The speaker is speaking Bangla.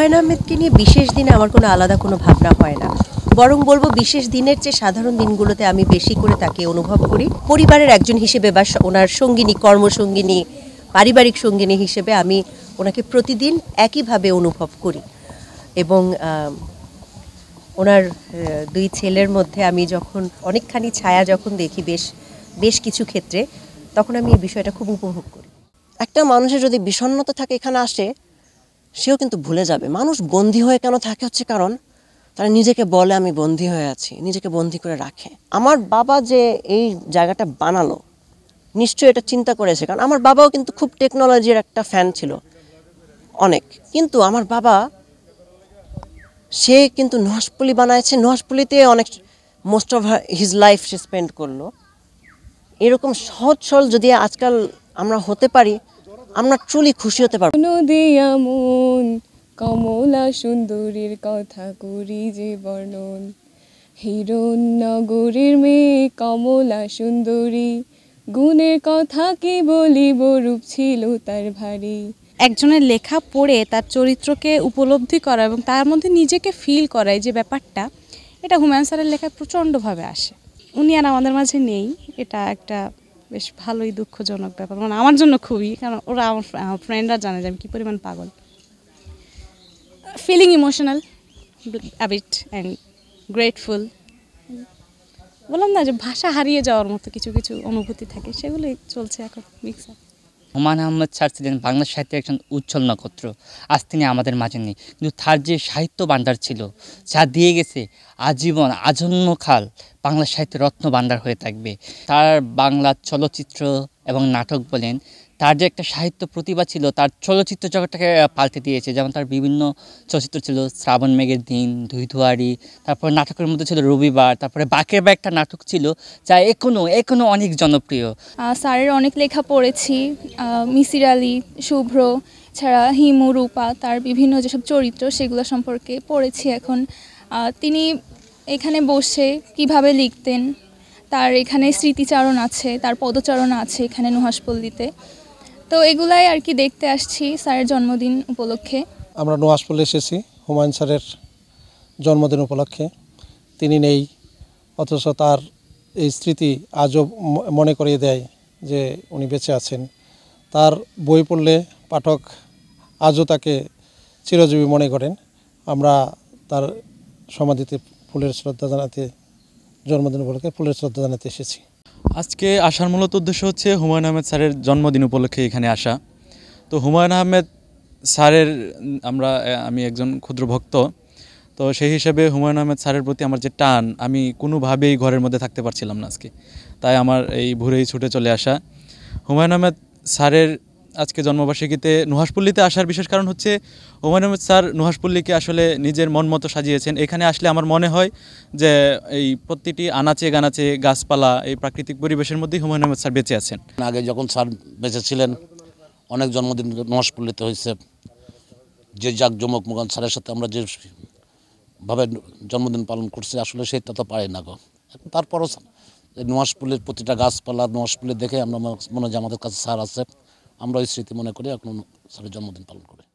হুমায়ুন আহমেদকে নিয়ে বিশেষ দিনে আমার কোনো আলাদা কোনো ভাবনা হয় না বরং বলবো বিশেষ দিনের চেয়ে সাধারণ দিনগুলোতে আমি বেশি করে তাকে অনুভব করি পরিবারের একজন হিসেবে বা ওনার সঙ্গিনী কর্মসঙ্গিনী পারিবারিক সঙ্গিনী হিসেবে আমি ওনাকে প্রতিদিন একইভাবে অনুভব করি এবং ওনার দুই ছেলের মধ্যে আমি যখন অনেকখানি ছায়া যখন দেখি বেশ বেশ কিছু ক্ষেত্রে তখন আমি এই বিষয়টা খুব উপভোগ করি একটা মানুষের যদি বিষণ্নতা থাকে এখানে আসে সেও কিন্তু ভুলে যাবে মানুষ বন্দী হয়ে কেন থাকে হচ্ছে কারণ তারা নিজেকে বলে আমি বন্দী হয়ে আছি নিজেকে বন্দি করে রাখে আমার বাবা যে এই জায়গাটা বানালো নিশ্চয়ই এটা চিন্তা করেছে কারণ আমার বাবাও কিন্তু খুব টেকনোলজির একটা ফ্যান ছিল অনেক কিন্তু আমার বাবা সে কিন্তু নহাসপুলি বানাইছে নহাসপুলিতে অনেক মোস্ট অফ হিজ লাইফ সে স্পেন্ড করলো এরকম সহজ সরল যদি আজকাল আমরা হতে পারি আমরা চুলি খুশি হতে পারবো কমলা সুন্দরীর কথা করি যে বর্ণন হিরণ নগরীর মেয়ে কমলা সুন্দরী গুণের কথা কি বলিব রূপ ছিল তার ভারী একজনের লেখা পড়ে তার চরিত্রকে উপলব্ধি করা এবং তার মধ্যে নিজেকে ফিল করা যে ব্যাপারটা এটা হুমায়ুন স্যারের লেখায় প্রচণ্ডভাবে আসে উনি আর আমাদের মাঝে নেই এটা একটা বেশ ভালোই দুঃখজনক ব্যাপার মানে আমার জন্য খুবই কারণ ওরা আমার ফ্রেন্ডরা জানে যে আমি কী পরিমাণ পাগল feeling emotional a bit and grateful বললাম না যে ভাষা হারিয়ে যাওয়ার মতো কিছু কিছু অনুভূতি থাকে সেগুলোই চলছে এখন মিক্সার হুমায়ুন আহমদ স্যার ছিলেন বাংলা সাহিত্যের একজন উজ্জ্বল নক্ষত্র আজ তিনি আমাদের মাঝে নেই কিন্তু তার যে সাহিত্য ভাণ্ডার ছিল যা দিয়ে গেছে আজীবন আজন্মকাল বাংলা সাহিত্যের রত্ন ভাণ্ডার হয়ে থাকবে তার বাংলা চলচ্চিত্র এবং নাটক বলেন তার যে একটা সাহিত্য প্রতিভা ছিল তার চলচ্চিত্র জগৎটাকে পাল্টে দিয়েছে যেমন তার বিভিন্ন চলচ্চিত্র ছিল শ্রাবণ মেঘের দিন ধুই ধুয়ারি তারপর নাটকের মধ্যে ছিল রবিবার তারপরে বাকের বা একটা নাটক ছিল যা এখনও এখনও অনেক জনপ্রিয় স্যারের অনেক লেখা পড়েছি মিসির আলী শুভ্র ছাড়া হিমু রূপা তার বিভিন্ন যেসব চরিত্র সেগুলো সম্পর্কে পড়েছি এখন তিনি এখানে বসে কিভাবে লিখতেন তার এখানে স্মৃতিচারণ আছে তার পদচারণ আছে এখানে নুহাসপল্লিতে তো এগুলাই আর কি দেখতে আসছি স্যারের জন্মদিন উপলক্ষে আমরা নোয়াজপুল এসেছি হুমায়ুন স্যারের জন্মদিন উপলক্ষে তিনি নেই অথচ তার এই স্মৃতি আজও মনে করিয়ে দেয় যে উনি বেঁচে আছেন তার বই পড়লে পাঠক আজও তাকে চিরজীবী মনে করেন আমরা তার সমাধিতে ফুলের শ্রদ্ধা জানাতে জন্মদিন উপলক্ষে ফুলের শ্রদ্ধা জানাতে এসেছি আজকে আসার মূলত উদ্দেশ্য হচ্ছে হুমায়ুন আহমেদ স্যারের জন্মদিন উপলক্ষে এখানে আসা তো হুমায়ুন আহমেদ স্যারের আমরা আমি একজন ক্ষুদ্র ভক্ত তো সেই হিসেবে হুমায়ুন আহমেদ স্যারের প্রতি আমার যে টান আমি কোনোভাবেই ঘরের মধ্যে থাকতে পারছিলাম না আজকে তাই আমার এই ভুরেই ছুটে চলে আসা হুমায়ুন আহমেদ স্যারের আজকে জন্মবার্ষিকীতে নুহাসপল্লিতে আসার বিশেষ কারণ হচ্ছে ওমান আহমেদ স্যার নুহাসপল্লিকে আসলে নিজের মন মতো সাজিয়েছেন এখানে আসলে আমার মনে হয় যে এই প্রতিটি আনাচে গানাচে গাছপালা এই প্রাকৃতিক পরিবেশের মধ্যেই হুমায়ুন আহমেদ স্যার বেঁচে আছেন আগে যখন স্যার বেঁচে ছিলেন অনেক জন্মদিন নুহাসপল্লিতে হয়েছে যে যাক জমক মোগান স্যারের সাথে আমরা যে ভাবে জন্মদিন পালন করছি আসলে সেটা তো পারে না গো তারপরও নুহাসপল্লির প্রতিটা গাছপালা নুহাসপল্লি দেখে আমরা মনে হয় আমাদের কাছে স্যার আছে আমরা ওই স্মৃতি মনে করি এখন ছেলের জন্মদিন পালন করি